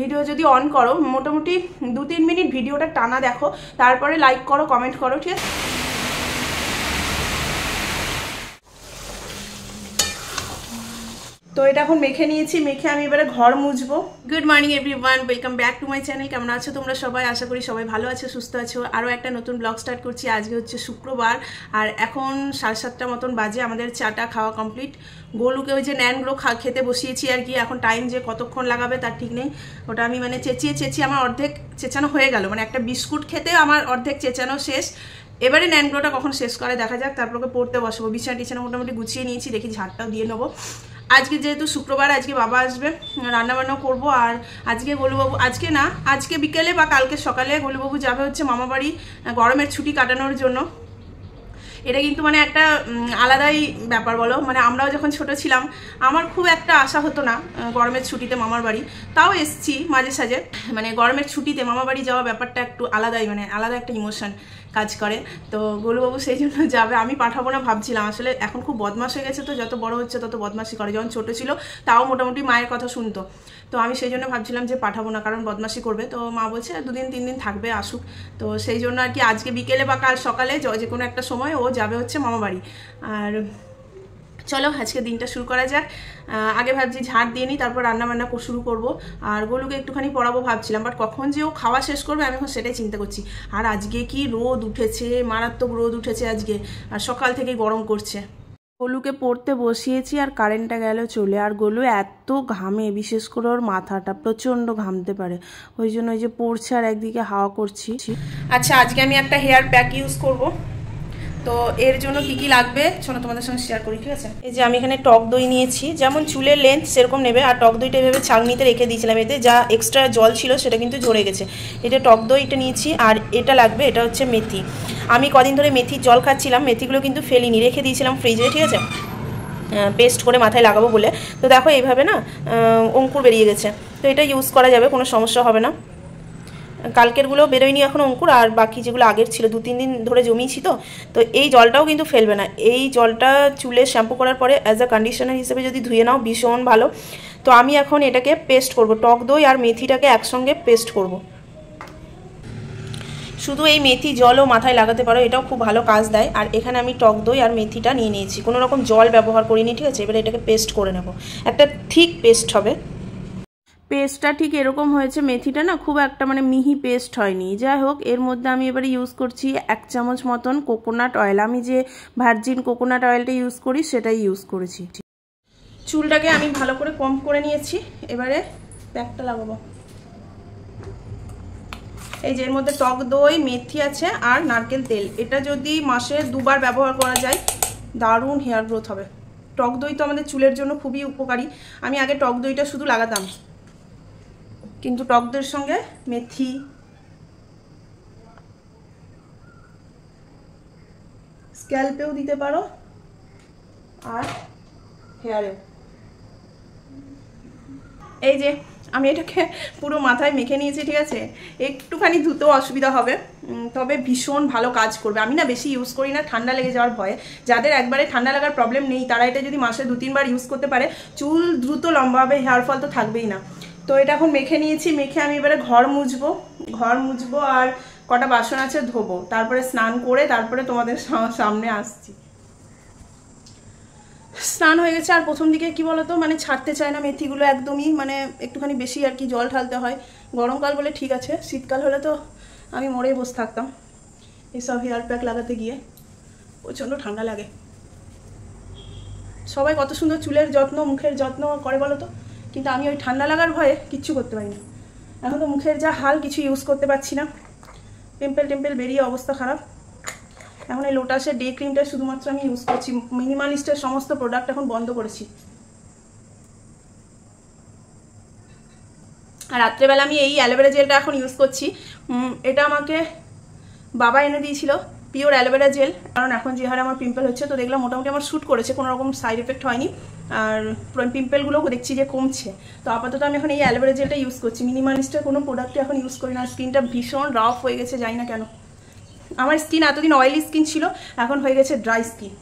Video যদি on করো মোটামুটি দু তিন মিনিট ভিডিওটা টানা দেখো তারপরে লাইক করো কমেন্ট করো ঠিক আছে তো এটা এখন মেখে নিয়েছি মেখে আমি এবারে ঘর মুছবো good morning everyone welcome back to my channel কেমন আছো তোমরা সবাই আশা করি সবাই ভালো আছো সুস্থ আছো আরও একটা নতুন ব্লগ স্টার্ট করছি আজকে হচ্ছে শুক্রবার আর এখন সাড়ে সাতটা মতন বাজে আমাদের চাটা খাওয়া কমপ্লিট গোলুকে ওই যে ন্যানগুলো খা খেতে বসিয়েছি আর কি এখন টাইম যে কতক্ষণ লাগাবে তার ঠিক নেই ওটা আমি মানে চেঁচিয়ে চেঁচিয়ে আমার অর্ধেক চেঁচানো হয়ে গেল মানে একটা বিস্কুট খেতে আমার অর্ধেক চেঁচানো শেষ এবারে ন্যানগুলোটা কখন শেষ করে দেখা যাক তারপর ওকে পড়তে বসবো বিছানা টিছানা মোটামুটি গুছিয়ে নিয়েছি দেখি ঝাড়টাও দিয়ে নেবো আজকে যেহেতু শুক্রবার আজকে বাবা আসবে রান্নাবান্না করব আর আজকে গোলুবাবু আজকে না আজকে বিকেলে বা কালকে সকালে গোলুবাবু যাবে হচ্ছে মামাবাড়ি গরমের ছুটি কাটানোর জন্য এটা কিন্তু মানে একটা আলাদাই ব্যাপার বলো মানে আমরাও যখন ছোট ছিলাম আমার খুব একটা আশা হতো না গরমের ছুটিতে মামার বাড়ি তাও এসছি মাঝে সাঝে মানে গরমের ছুটিতে মামার বাড়ি যাওয়া ব্যাপারটা একটু আলাদাই মানে আলাদা একটা ইমোশন কাজ করে তো গোলুবাবু সেই জন্য যাবে আমি পাঠাবো না ভাবছিলাম আসলে এখন খুব বদমাস হয়ে গেছে তো যত বড় হচ্ছে তত বদমাসি করে যখন ছোটো ছিল তাও মোটামুটি মায়ের কথা শুনতো তো আমি সেই জন্য ভাবছিলাম যে পাঠাবো না কারণ বদমাসি করবে তো মা বলছে দুদিন তিন দিন থাকবে আসুক তো সেই জন্য আর কি আজকে বিকেলে বা কাল সকালে যে কোনো একটা সময় ও যাবে হচ্ছে মামাবাড়ি আর চলো আজকে দিনটা শুরু করা যাক আগে ভাবছি ঝাড় দিয়ে নিই তারপর রান্না বান্না করে শুরু করব আর গোলুকে একটুখানি পড়াবো ভাবছিলাম বাট কখন যে ও খাওয়া শেষ করবে আমি এখন সেটাই চিন্তা করছি আর আজকে কি রোদ উঠেছে মারাত্মক রোদ উঠেছে আজকে আর সকাল থেকে গরম করছে গোলুকে পড়তে বসিয়েছি আর কারেন্টটা গেল চলে আর গোলু এত ঘামে বিশেষ করে ওর মাথাটা প্রচণ্ড ঘামতে পারে ওই জন্য ওই যে পড়ছে আর একদিকে হাওয়া করছি আচ্ছা আজকে আমি একটা হেয়ার প্যাক ইউজ করবো তো এর জন্য কি কি লাগবে শোনো তোমাদের সঙ্গে শেয়ার করি ঠিক আছে এই যে আমি এখানে টক দই নিয়েছি যেমন চুলের লেন্থ সেরকম নেবে আর টক দইটা এভাবে ছাগনিতে রেখে দিয়েছিলাম এতে যা এক্সট্রা জল ছিল সেটা কিন্তু ঝরে গেছে এটা টক দইটা নিয়েছি আর এটা লাগবে এটা হচ্ছে মেথি আমি কদিন ধরে মেথির জল খাচ্ছিলাম মেথিগুলো কিন্তু ফেলিনি রেখে দিয়েছিলাম ফ্রিজে ঠিক আছে পেস্ট করে মাথায় লাগাবো বলে তো দেখো এইভাবে না অঙ্কুর বেরিয়ে গেছে তো এটা ইউজ করা যাবে কোনো সমস্যা হবে না কালকেরগুলো বেরোয়নি এখন অঙ্কুর আর বাকি যেগুলো আগের ছিল দু তিন দিন ধরে জমিয়েছি তো তো এই জলটাও কিন্তু ফেলবে না এই জলটা চুলে শ্যাম্পু করার পরে অ্যাজ আ কন্ডিশনার হিসেবে যদি ধুয়ে নাও ভীষণ ভালো তো আমি এখন এটাকে পেস্ট করব টক দই আর মেথিটাকে একসঙ্গে পেস্ট করব। শুধু এই মেথি জলও মাথায় লাগাতে পারো এটাও খুব ভালো কাজ দেয় আর এখানে আমি টক দই আর মেথিটা নিয়ে নিয়েছি কোনো রকম জল ব্যবহার করিনি ঠিক আছে এবার এটাকে পেস্ট করে নেব একটা থিক পেস্ট হবে পেস্টটা ঠিক এরকম হয়েছে মেথিটা না খুব একটা মানে মিহি পেস্ট হয়নি যাই হোক এর মধ্যে আমি এবারে ইউজ করছি এক চামচ মতন কোকোনাট অয়েল আমি যে ভার্জিন কোকোনাট অয়েলটা ইউজ করি সেটাই ইউজ করেছি চুলটাকে আমি ভালো করে কম করে নিয়েছি এবারে প্যাকটা লাগাবো এই যে এর মধ্যে টক দই মেথি আছে আর নারকেল তেল এটা যদি মাসে দুবার ব্যবহার করা যায় দারুণ হেয়ার গ্রোথ হবে টক দই তো আমাদের চুলের জন্য খুবই উপকারী আমি আগে টক দইটা শুধু লাগাতাম কিন্তু টকদের সঙ্গে মেথি স্ক্যাল্পেও দিতে পারো আর হেয়ারেও এই যে আমি এটাকে পুরো মাথায় মেখে নিয়েছি ঠিক আছে একটুখানি ধুতেও অসুবিধা হবে তবে ভীষণ ভালো কাজ করবে আমি না বেশি ইউজ করি না ঠান্ডা লেগে যাওয়ার ভয়ে যাদের একবারে ঠান্ডা লাগার প্রবলেম নেই তারা এটা যদি মাসে দু তিনবার ইউজ করতে পারে চুল দ্রুত লম্বা হবে হেয়ার ফল তো থাকবেই না তো এটা এখন মেখে নিয়েছি মেখে আমি এবারে ঘর মুছবো ঘর মুছবো আর কটা বাসন আছে ধোবো তারপরে স্নান করে তারপরে তোমাদের সামনে আসছি স্নান হয়ে গেছে আর প্রথম দিকে কি বলতো মানে ছাড়তে চায় না মেথিগুলো একদমই মানে একটুখানি বেশি আর কি জল ঢালতে হয় গরমকাল বলে ঠিক আছে শীতকাল হলে তো আমি মরেই বসে থাকতাম এসব হেয়ার প্যাক লাগাতে গিয়ে প্রচণ্ড ঠান্ডা লাগে সবাই কত সুন্দর চুলের যত্ন মুখের যত্ন করে বলো তো কিন্তু আমি ওই ঠান্ডা লাগার ভয়ে কিচ্ছু করতে পারিনি এখন তো মুখের যা হাল কিছু ইউজ করতে পারছি না পিম্পল টেম্পেল বেরিয়ে অবস্থা খারাপ এখন এই লোটাসের ডে ক্রিমটা শুধুমাত্র আমি ইউজ করছি মিনিমালিস্টের সমস্ত প্রোডাক্ট এখন বন্ধ করেছি আর রাত্রেবেলা আমি এই অ্যালোভেরা জেলটা এখন ইউজ করছি এটা আমাকে বাবা এনে দিয়েছিল পিওর অ্যালোভেরা জেল কারণ এখন যে হারে আমার পিম্পল হচ্ছে তো দেখলাম মোটামুটি আমার শ্যুট করেছে কোনো রকম সাইড এফেক্ট হয়নি আর পিম্পলগুলোও দেখছি যে কমছে তো আপাতত আমি এখন এই অ্যালোভেরা জেলটা ইউজ করছি মিনিমালিস্টের কোনো প্রোডাক্টই এখন ইউজ করি না স্কিনটা ভীষণ রাফ হয়ে গেছে যাই না কেন আমার স্কিন এতদিন অয়েলি স্কিন ছিল এখন হয়ে গেছে ড্রাই স্কিন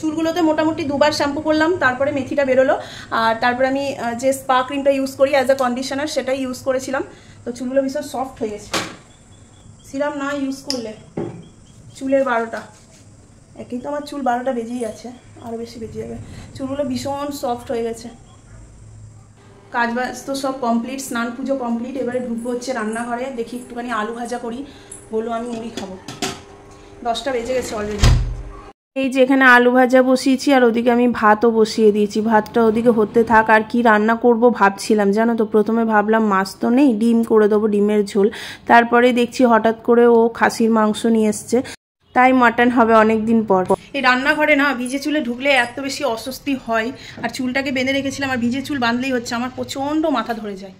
চুলগুলোতে মোটামুটি দুবার শ্যাম্পু করলাম তারপরে মেথিটা বেরোলো আর তারপরে আমি যে স্পা ক্রিমটা ইউজ করি অ্যাজ আ কন্ডিশনার সেটাই ইউজ করেছিলাম তো চুলগুলো ভীষণ সফট হয়ে গেছে সিরাম না ইউজ করলে চুলের বারোটা একই তো আমার চুল বারোটা বেজেই আছে আরও বেশি বেজে যাবে চুলগুলো ভীষণ সফট হয়ে গেছে কাজ বাজ তো সব কমপ্লিট স্নান পুজো কমপ্লিট এবারে ঢুকবো হচ্ছে রান্নাঘরে দেখি একটুখানি আলু ভাজা করি বলো আমি মুড়ি খাবো দশটা বেজে গেছে অলরেডি এই যে এখানে আলু ভাজা বসিয়েছি আর ওদিকে আমি ভাতও বসিয়ে দিয়েছি ভাতটা ওদিকে হতে থাক আর কি রান্না করব ভাবছিলাম জানো তো প্রথমে ভাবলাম মাছ তো নেই ডিম করে দেবো ডিমের ঝোল তারপরে দেখছি হঠাৎ করে ও খাসির মাংস নিয়ে এসছে তাই মাটন হবে অনেক দিন পর এই রান্নাঘরে না ভিজে চুলে ঢুকলে এত বেশি অস্বস্তি হয় আর চুলটাকে বেঁধে রেখেছিলাম আর ভিজে চুল বাঁধলেই হচ্ছে আমার প্রচণ্ড মাথা ধরে যায়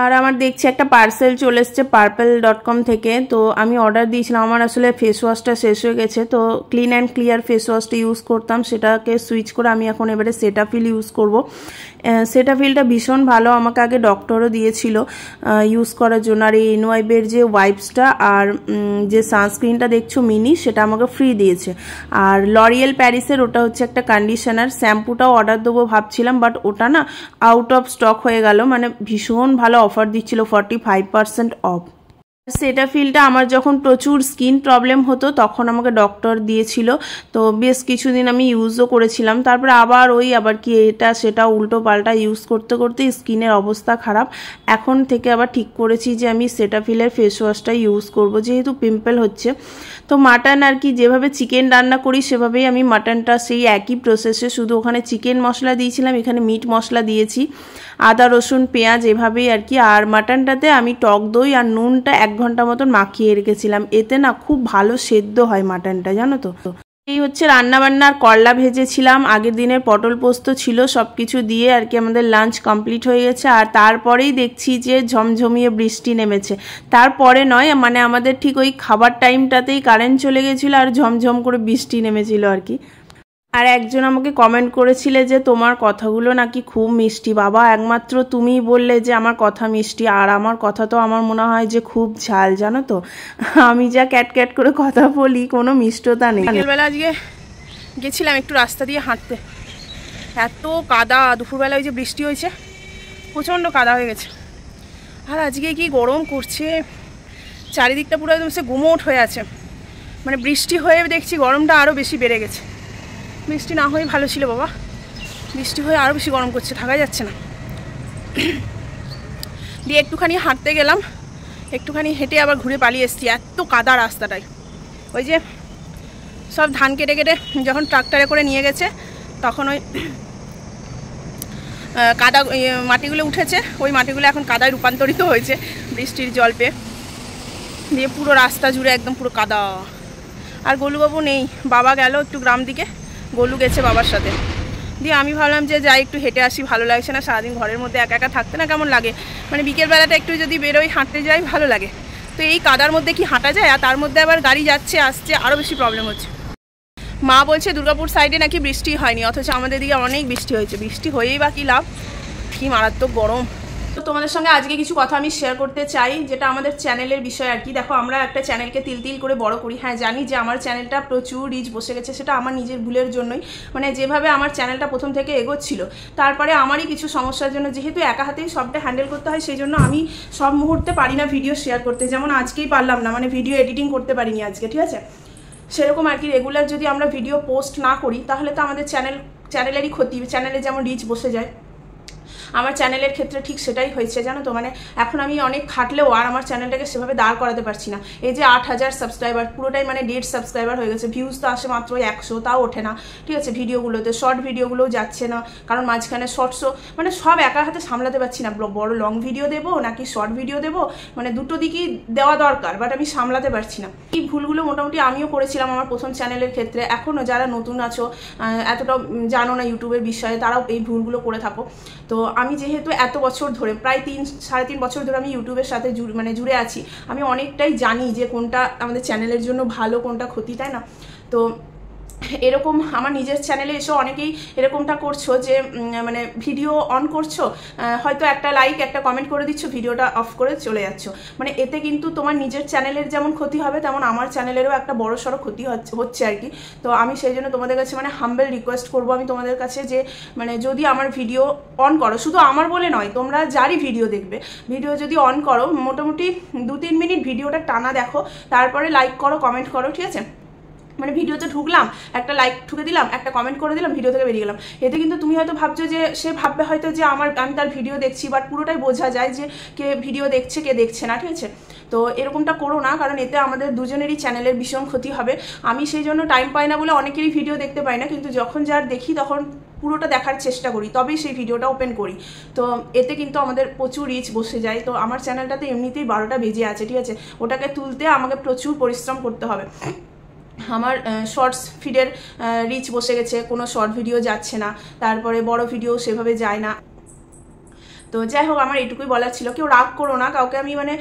আর আমার দেখছি একটা পার্সেল চলে এসছে পার্পেল ডট কম থেকে তো আমি অর্ডার দিয়েছিলাম আমার আসলে ফেস ওয়াশটা শেষ হয়ে গেছে তো ক্লিন অ্যান্ড ক্লিয়ার ফেস ওয়াশটা ইউজ করতাম সেটাকে সুইচ করে আমি এখন এবারে সেটাফিল ইউজ করব সেটাফিলটা ভীষণ ভালো আমাকে আগে ডক্টরও দিয়েছিল ইউজ করার জন্য আর এই এনওয়াইবের যে ওয়াইপসটা আর যে সানস্ক্রিনটা দেখছো মিনি সেটা আমাকে ফ্রি দিয়েছে আর লরিয়েল প্যারিসের ওটা হচ্ছে একটা কন্ডিশনার শ্যাম্পুটাও অর্ডার দেবো ভাবছিলাম বাট ওটা না আউট অফ স্টক হয়ে গেল মানে ভীষণ ভালো অফার দিচ্ছিল ফর্টি ফাইভ পার্সেন্ট অফ সেটাফিলটা আমার যখন প্রচুর স্কিন প্রবলেম হতো তখন আমাকে ডক্টর দিয়েছিল তো বেশ কিছুদিন আমি ইউজও করেছিলাম তারপরে আবার ওই আবার কি এটা সেটা উল্টো পাল্টা ইউজ করতে করতে স্কিনের অবস্থা খারাপ এখন থেকে আবার ঠিক করেছি যে আমি সেটাফিলের ফেস ওয়াশটা ইউজ করব যেহেতু পিম্পল হচ্ছে তো মাটন আর কি যেভাবে চিকেন রান্না করি সেভাবেই আমি মাটনটা সেই একই প্রসেসে শুধু ওখানে চিকেন মশলা দিয়েছিলাম এখানে মিট মশলা দিয়েছি আদা রসুন পেঁয়াজ এভাবেই আর কি আর মাটনটাতে আমি টক দই আর নুনটা এক ঘন্টা মতন মাখিয়ে রেখেছিলাম এতে না খুব ভালো সেদ্ধ হয় মাটনটা জানো তো এই হচ্ছে রান্নাবান্নার করলা ভেজেছিলাম আগের দিনের পটল পোস্ত ছিল সব কিছু দিয়ে আর কি আমাদের লাঞ্চ কমপ্লিট হয়ে গেছে আর তারপরেই দেখছি যে ঝমঝমিয়ে বৃষ্টি নেমেছে তারপরে নয় মানে আমাদের ঠিক ওই খাবার টাইমটাতেই কারেন্ট চলে গেছিলো আর ঝমঝম করে বৃষ্টি নেমেছিল আর কি আর একজন আমাকে কমেন্ট করেছিলে যে তোমার কথাগুলো নাকি খুব মিষ্টি বাবা একমাত্র তুমিই বললে যে আমার কথা মিষ্টি আর আমার কথা তো আমার মনে হয় যে খুব ঝাল জানো তো আমি যা ক্যাট ক্যাট করে কথা বলি কোনো মিষ্টতা নেই বেলা আজকে গেছিলাম একটু রাস্তা দিয়ে হাঁটতে এত কাদা দুপুরবেলা ওই যে বৃষ্টি হয়েছে প্রচণ্ড কাদা হয়ে গেছে আর আজকে কি গরম করছে চারিদিকটা পুরো একদম সে গুমোট হয়ে আছে মানে বৃষ্টি হয়ে দেখছি গরমটা আরও বেশি বেড়ে গেছে বৃষ্টি না হয়ে ভালো ছিল বাবা বৃষ্টি হয়ে আরও বেশি গরম করছে থাকা যাচ্ছে না দিয়ে একটুখানি হাঁটতে গেলাম একটুখানি হেঁটে আবার ঘুরে পালিয়ে এসছি এত কাদা রাস্তাটায় ওই যে সব ধান কেটে কেটে যখন ট্রাক্টরে করে নিয়ে গেছে তখন ওই কাদা মাটিগুলো উঠেছে ওই মাটিগুলো এখন কাদায় রূপান্তরিত হয়েছে বৃষ্টির জল পেয়ে দিয়ে পুরো রাস্তা জুড়ে একদম পুরো কাদা আর গোলুবাবু নেই বাবা গেল একটু গ্রাম দিকে গোলু গেছে বাবার সাথে দিয়ে আমি ভাবলাম যে যাই একটু হেঁটে আসি ভালো লাগছে না সারাদিন ঘরের মধ্যে একা একা থাকতে না কেমন লাগে মানে বিকেলবেলাটা একটু যদি বেরোই হাঁটতে যাই ভালো লাগে তো এই কাদার মধ্যে কি হাঁটা যায় আর তার মধ্যে আবার গাড়ি যাচ্ছে আসছে আরও বেশি প্রবলেম হচ্ছে মা বলছে দুর্গাপুর সাইডে নাকি বৃষ্টি হয়নি অথচ আমাদের দিকে অনেক বৃষ্টি হয়েছে বৃষ্টি হয়েই বা কী লাভ কী মারাত্মক গরম তোমাদের সঙ্গে আজকে কিছু কথা আমি শেয়ার করতে চাই যেটা আমাদের চ্যানেলের বিষয় আর কি দেখো আমরা একটা চ্যানেলকে তিল তিল করে বড় করি হ্যাঁ জানি যে আমার চ্যানেলটা প্রচুর রিচ বসে গেছে সেটা আমার নিজের ভুলের জন্যই মানে যেভাবে আমার চ্যানেলটা প্রথম থেকে এগোচ্ছিল তারপরে আমারই কিছু সমস্যার জন্য যেহেতু একা হাতেই সবটা হ্যান্ডেল করতে হয় সেই জন্য আমি সব মুহূর্তে পারি না ভিডিও শেয়ার করতে যেমন আজকেই পারলাম না মানে ভিডিও এডিটিং করতে পারিনি আজকে ঠিক আছে সেরকম আর কি রেগুলার যদি আমরা ভিডিও পোস্ট না করি তাহলে তো আমাদের চ্যানেল চ্যানেলেরই ক্ষতি চ্যানেলে যেমন রিচ বসে যায় আমার চ্যানেলের ক্ষেত্রে ঠিক সেটাই হয়েছে জানো তো মানে এখন আমি অনেক খাটলেও আর আমার চ্যানেলটাকে সেভাবে দাঁড় করাতে পারছি না এই যে আট হাজার সাবস্ক্রাইবার পুরোটাই মানে ডেড সাবস্ক্রাইবার হয়ে গেছে ভিউজ তো আসে মাত্র একশো তাও ওঠে না ঠিক আছে ভিডিওগুলোতে শর্ট ভিডিওগুলোও যাচ্ছে না কারণ মাঝখানে শর্টসও মানে সব একা হাতে সামলাতে পারছি না বড় লং ভিডিও দেবো নাকি শর্ট ভিডিও দেবো মানে দুটো দিকই দেওয়া দরকার বাট আমি সামলাতে পারছি না এই ভুলগুলো মোটামুটি আমিও করেছিলাম আমার প্রথম চ্যানেলের ক্ষেত্রে এখনও যারা নতুন আছো এতটা জানো না ইউটিউবের বিষয়ে তারাও এই ভুলগুলো করে থাকো তো আমি যেহেতু এত বছর ধরে প্রায় তিন সাড়ে তিন বছর ধরে আমি ইউটিউবের সাথে মানে জুড়ে আছি আমি অনেকটাই জানি যে কোনটা আমাদের চ্যানেলের জন্য ভালো কোনটা ক্ষতি তাই না তো এরকম আমার নিজের চ্যানেলে এসে অনেকেই এরকমটা করছো যে মানে ভিডিও অন করছো হয়তো একটা লাইক একটা কমেন্ট করে দিচ্ছ ভিডিওটা অফ করে চলে যাচ্ছ মানে এতে কিন্তু তোমার নিজের চ্যানেলের যেমন ক্ষতি হবে তেমন আমার চ্যানেলেরও একটা বড় সড়ো ক্ষতি হচ্ছে আর কি তো আমি সেই জন্য তোমাদের কাছে মানে হাম্বেল রিকোয়েস্ট করব আমি তোমাদের কাছে যে মানে যদি আমার ভিডিও অন করো শুধু আমার বলে নয় তোমরা যারই ভিডিও দেখবে ভিডিও যদি অন করো মোটামুটি দু তিন মিনিট ভিডিওটা টানা দেখো তারপরে লাইক করো কমেন্ট করো ঠিক আছে মানে ভিডিওতে ঢুকলাম একটা লাইক ঠুকে দিলাম একটা কমেন্ট করে দিলাম ভিডিও থেকে বেরিয়ে গেলাম এতে কিন্তু তুমি হয়তো ভাবছো যে সে ভাববে হয়তো যে আমার আমি তার ভিডিও দেখছি বাট পুরোটাই বোঝা যায় যে কে ভিডিও দেখছে কে দেখছে না ঠিক আছে তো এরকমটা করো না কারণ এতে আমাদের দুজনেরই চ্যানেলের ভীষণ ক্ষতি হবে আমি সেই জন্য টাইম পাই না বলে অনেকেরই ভিডিও দেখতে পাই না কিন্তু যখন যার দেখি তখন পুরোটা দেখার চেষ্টা করি তবেই সেই ভিডিওটা ওপেন করি তো এতে কিন্তু আমাদের প্রচুর রিচ বসে যায় তো আমার চ্যানেলটাতে এমনিতেই বারোটা বেজে আছে ঠিক আছে ওটাকে তুলতে আমাকে প্রচুর পরিশ্রম করতে হবে আমার শর্টস ফিডের রিচ বসে গেছে কোনো শর্ট ভিডিও যাচ্ছে না তারপরে বড় ভিডিও সেভাবে যায় না তো যাই হোক আমার এটুকুই বলার ছিল কেউ রাগ করো না কাউকে আমি মানে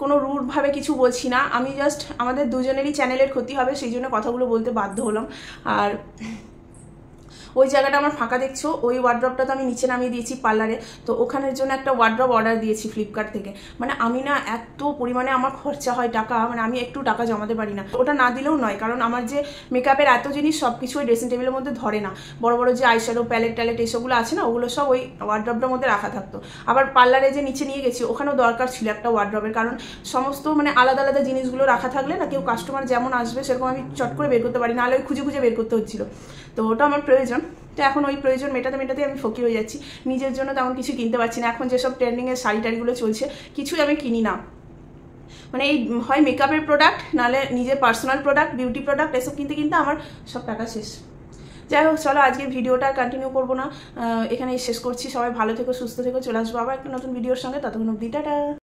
কোনো রুটভাবে কিছু বলছি না আমি জাস্ট আমাদের দুজনেরই চ্যানেলের ক্ষতি হবে সেই জন্য কথাগুলো বলতে বাধ্য হলাম আর ওই জায়গাটা আমার ফাঁকা দেখছো ওই ওয়ার্ড্রপটা তো আমি নিচে নামিয়ে দিয়েছি পার্লারে তো ওখানের জন্য একটা ওয়ার্ড্রপ অর্ডার দিয়েছি ফ্লিপকার্ট থেকে মানে আমি না এত পরিমাণে আমার খরচা হয় টাকা মানে আমি একটু টাকা জমাতে পারি না ওটা না দিলেও নয় কারণ আমার যে মেকআপের এত জিনিস সব কিছু ওই ড্রেসিং টেবিলের মধ্যে ধরে না বড় বড় যে আইশ্যাডো প্যালেট ট্যালেট এইসবগুলো আছে না ওগুলো সব ওই ওয়ার্ড্রপটার মধ্যে রাখা থাকতো আবার পার্লারে যে নিচে নিয়ে গেছি ওখানেও দরকার ছিল একটা ওয়ার্ড্রপের কারণ সমস্ত মানে আলাদা আলাদা জিনিসগুলো রাখা থাকলে না কেউ কাস্টমার যেমন আসবে সেরকম আমি চট করে বের করতে পারি না আলো খুঁজে খুঁজে বের করতে হচ্ছিল তো ওটা আমার প্রয়োজন তো এখন ওই প্রয়োজন মেটাতে মেটাতে আমি ফকির হয়ে যাচ্ছি নিজের জন্য তেমন কিছু কিনতে পারছি না এখন যেসব ট্রেন্ডিংয়ের শাড়ি টাড়িগুলো চলছে কিছুই আমি কিনি না মানে এই হয় মেকআপের প্রোডাক্ট নাহলে নিজের পার্সোনাল প্রোডাক্ট বিউটি প্রোডাক্ট এসব কিনতে কিনতে আমার সব টাকা শেষ যাই হোক চলো আজকে ভিডিওটা কন্টিনিউ করবো না এখানেই শেষ করছি সবাই ভালো থেকো সুস্থ থেকো চলে আসবো আবার একটা নতুন ভিডিওর সঙ্গে ততক্ষণ অব্দি টাটা